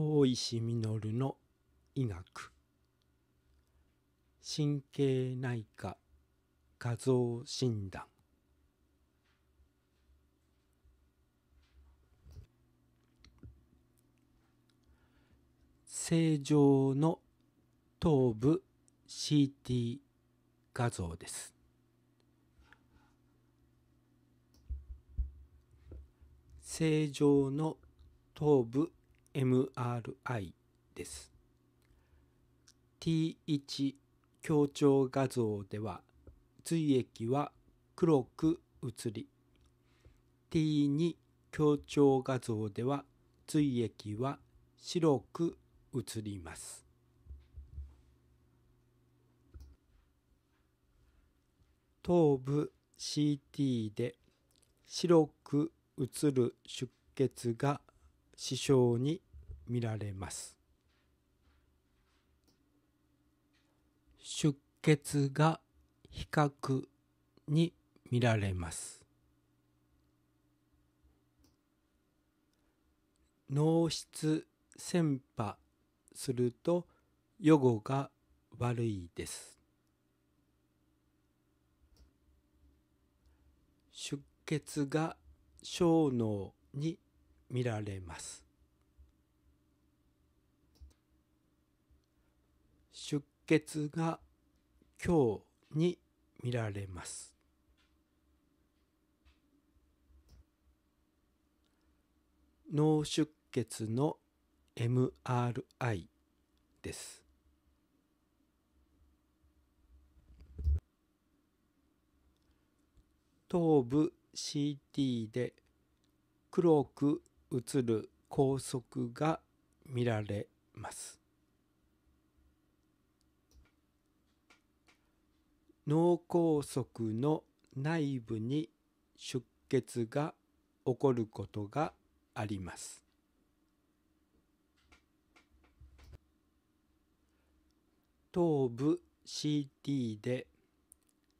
大石実の医学神経内科画像診断正常の頭部 CT 画像です正常の頭部 MRI です T1 強調画像では髄液は黒く写り T2 強調画像では髄液は白く写ります頭部 CT で白く写る出血が師匠に見られます。出血が比較に見られます。脳室洗波すると予後が悪いです。出血が小脳に見られます出血が今日に見られます脳出血の MRI です頭部 CT で黒く映る高速が見られます。脳梗塞の内部に出血が起こることがあります。頭部 CT で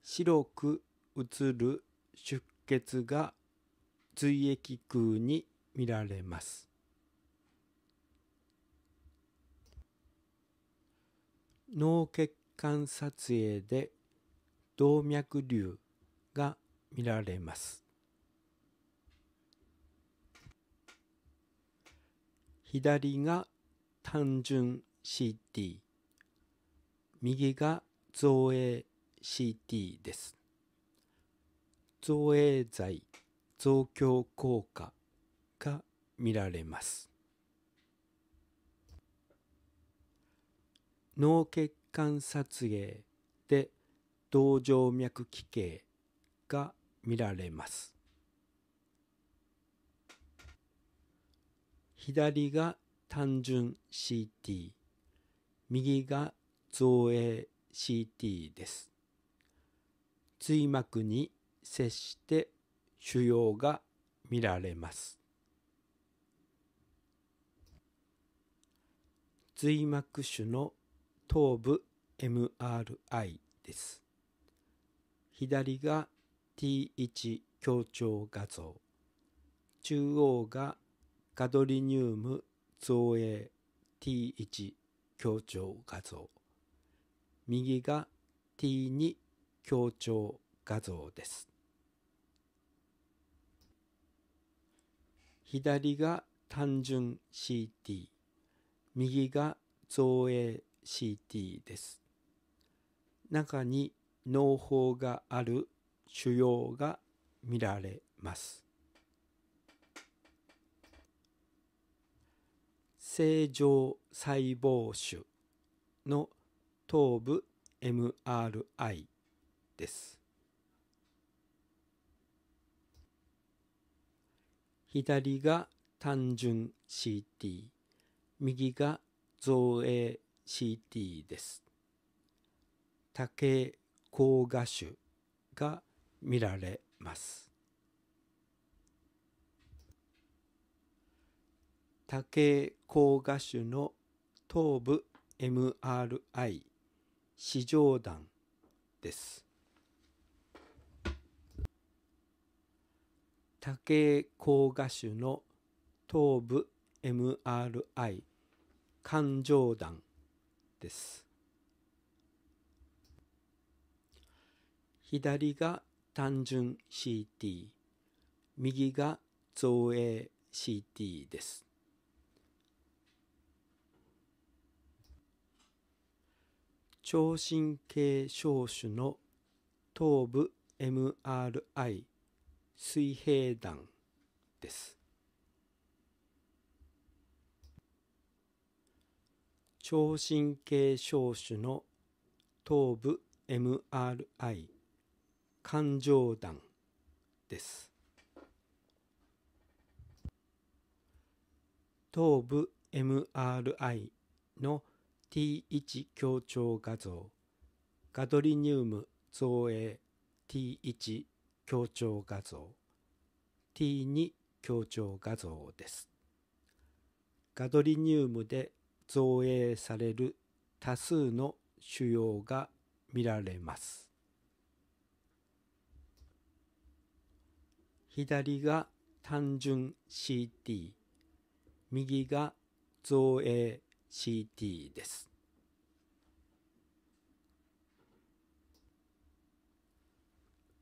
白く映る出血が髄液腔に見られます。脳血管撮影で動脈瘤が見られます。左が単純 CT、右が造影 CT です。造影剤、増強効果が見られます脳血管撮影で動静脈奇形が見られます左が単純 CT 右が造影 CT です髄膜に接して腫瘍が見られます髄膜腫の頭部 MRI です。左が T1 強調画像。中央がガドリニウム造影 T1 強調画像。右が T2 強調画像です。左が単純 CT。右が造影 CT です。中に農胞がある腫瘍が見られます。正常細胞腫の頭部 MRI です。左が単純 CT。右が造営 CT です。竹高画種が見られます。竹高画種の頭部 MRI 四条段です。竹高画種の頭部 MRI 感情団です左が単純 CT 右が造影 CT です聴神経小種の頭部 MRI 水平弾です聴神経症種の頭部 MRI 感情弾です頭部 MRI の T1 強調画像ガドリニウム造影 T1 強調画像 T2 強調画像ですガドリニウムで造影される多数の腫瘍が見られます。左が単純 CT、右が造影 CT です。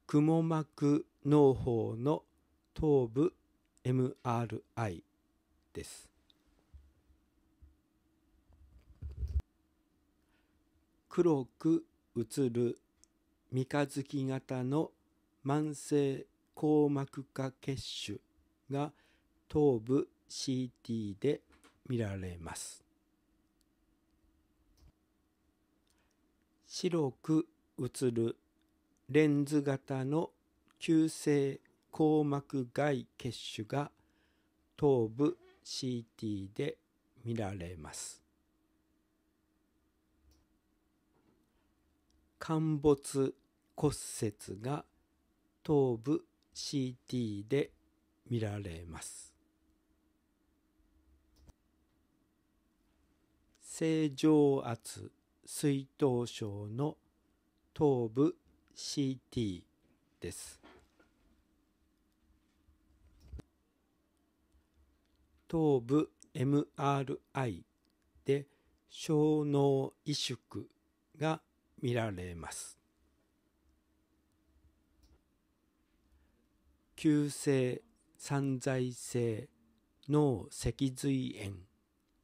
くも膜脳胞の頭部 MRI です。黒く映る三日月型の慢性硬膜下血腫が頭部 CT で見られます。白く映るレンズ型の急性硬膜外血腫が頭部 CT で見られます。陥没骨折が頭部 CT で見られます。正常圧水頭症の頭部 CT です。頭部 MRI で小脳萎縮が見られます。急性散在性脳脊髄炎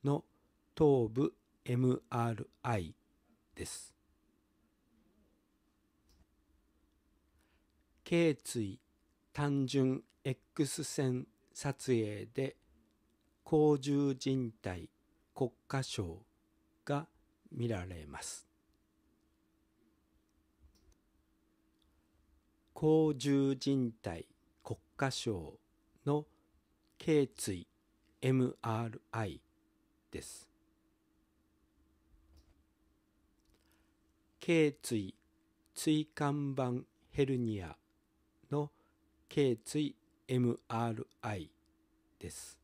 の頭部 MRI です。頸椎単純 X 線撮影で甲状靭帯国家症が見られます。公重人体国家賞の頸椎 MRI です。頸椎椎間板ヘルニアの頸椎 MRI です。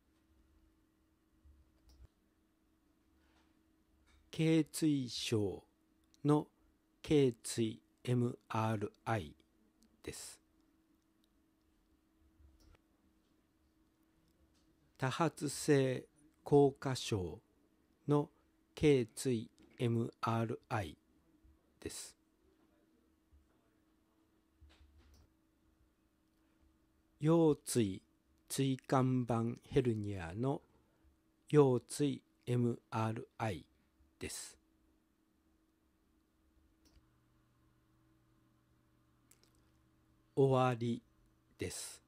頸椎症の頸椎 MRI です多発性硬化症の頸椎 MRI です腰椎椎間板ヘルニアの腰椎 MRI です終わりです。